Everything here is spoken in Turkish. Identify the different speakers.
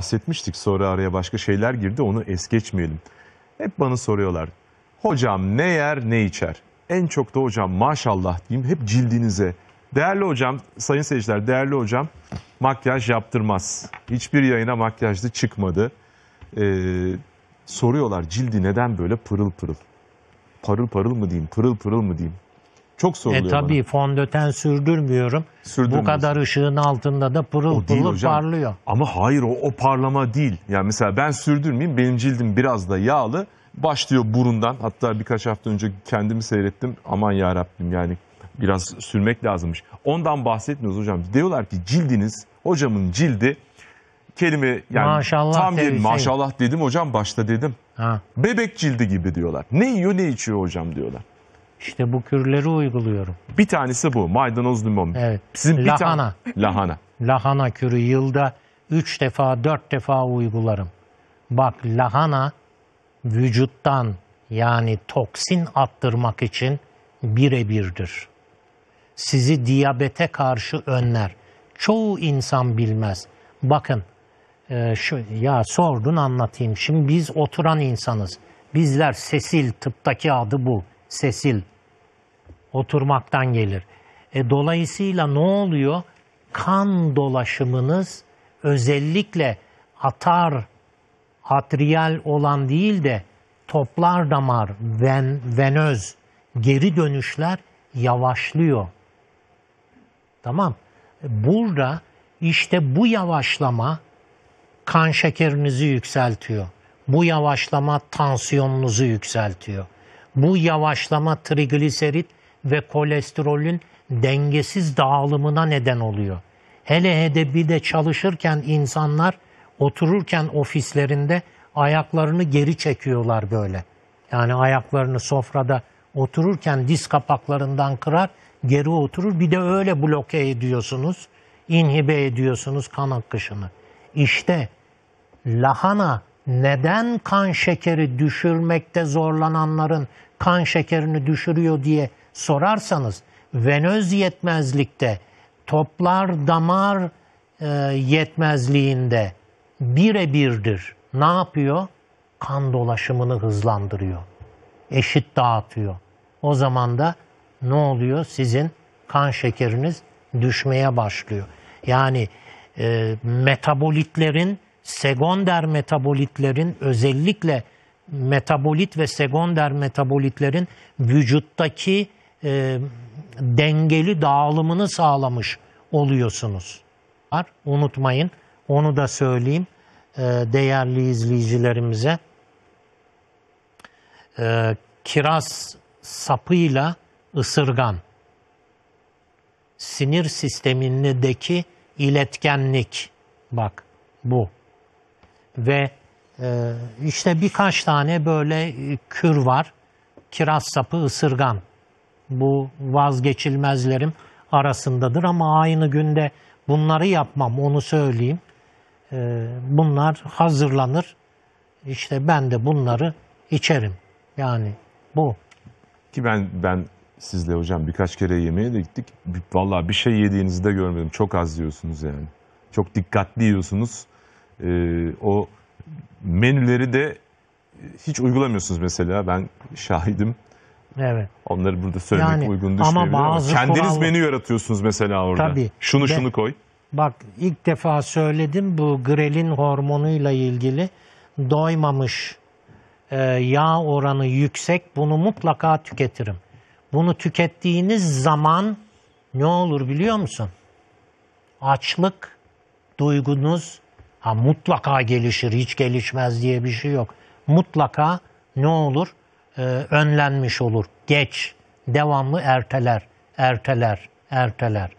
Speaker 1: bahsetmiştik sonra araya başka şeyler girdi onu es geçmeyelim. Hep bana soruyorlar. Hocam ne yer ne içer? En çok da hocam maşallah diyeyim hep cildinize. Değerli hocam, sayın seyirciler, değerli hocam makyaj yaptırmaz. Hiçbir yayına makyajlı çıkmadı. Ee, soruyorlar cildi neden böyle pırıl pırıl? Parıl parıl mı diyeyim, pırıl pırıl mı diyeyim? Çok e, soruluyor e, tabii
Speaker 2: bana. fondöten sürdürmüyorum. Bu kadar ışığın altında da pırıl pırıl hocam. parlıyor.
Speaker 1: Ama hayır o, o parlama değil. Yani mesela ben sürdürmeyeyim benim cildim biraz da yağlı. Başlıyor burundan. Hatta birkaç hafta önce kendimi seyrettim. Aman yarabbim yani biraz sürmek lazımmış. Ondan bahsetmiyoruz hocam. Diyorlar ki cildiniz, hocamın cildi kelime yani maşallah tam değil maşallah dedim hocam başta dedim. Ha. Bebek cildi gibi diyorlar. Ne yiyor ne içiyor hocam diyorlar. İşte bu kürleri uyguluyorum. Bir tanesi bu maydanoz limon. Evet. Sizin bir Lahana. lahana.
Speaker 2: Lahana kürü yılda 3 defa 4 defa uygularım. Bak lahana vücuttan yani toksin attırmak için birebirdir. Sizi diyabete karşı önler. Çoğu insan bilmez. Bakın e, şu ya sordun anlatayım. Şimdi biz oturan insanız. Bizler sesil tıptaki adı bu sesil oturmaktan gelir. E, dolayısıyla ne oluyor? Kan dolaşımınız özellikle atar, atriyal olan değil de toplar damar, ven, venöz, geri dönüşler yavaşlıyor. Tamam. E, burada işte bu yavaşlama kan şekerinizi yükseltiyor. Bu yavaşlama tansiyonunuzu yükseltiyor. Bu yavaşlama trigliserit ve kolesterolün dengesiz dağılımına neden oluyor. Hele hele bir de çalışırken insanlar otururken ofislerinde ayaklarını geri çekiyorlar böyle. Yani ayaklarını sofrada otururken diz kapaklarından kırar, geri oturur. Bir de öyle bloke ediyorsunuz, inhibe ediyorsunuz kan akışını. İşte lahana neden kan şekeri düşürmekte zorlananların kan şekerini düşürüyor diye sorarsanız venöz yetmezlikte, toplar damar e, yetmezliğinde birebirdir. Ne yapıyor? Kan dolaşımını hızlandırıyor. Eşit dağıtıyor. O zaman da ne oluyor? Sizin kan şekeriniz düşmeye başlıyor. Yani e, metabolitlerin Sekonder metabolitlerin özellikle metabolit ve sekonder metabolitlerin vücuttaki e, dengeli dağılımını sağlamış oluyorsunuz. Unutmayın onu da söyleyeyim e, değerli izleyicilerimize. E, kiraz sapıyla ısırgan sinir sistemindeki iletkenlik bak bu ve e, işte birkaç tane böyle e, kür var. Kiraz sapı, ısırgan. Bu vazgeçilmezlerim arasındadır ama aynı günde bunları yapmam onu söyleyeyim. E, bunlar hazırlanır. İşte ben de bunları içerim. Yani
Speaker 1: bu. Ki ben ben sizle hocam birkaç kere yemeğe de gittik. Vallahi bir şey yediğinizi de görmedim. Çok az yiyorsunuz yani. Çok dikkatli yiyorsunuz e, o menüleri de hiç uygulamıyorsunuz mesela. Ben şahidim. Evet. Onları burada söylemek yani, uygun düşünüyorum. Ama bazı ama kendiniz kurallı... menü yaratıyorsunuz mesela orada. Tabii. Şunu Ve, şunu koy.
Speaker 2: Bak ilk defa söyledim bu grelin hormonuyla ilgili doymamış e, yağ oranı yüksek. Bunu mutlaka tüketirim. Bunu tükettiğiniz zaman ne olur biliyor musun? Açlık duygunuz Ha mutlaka gelişir, hiç gelişmez diye bir şey yok. Mutlaka ne olur? Ee, önlenmiş olur. Geç, devamlı erteler, erteler, erteler.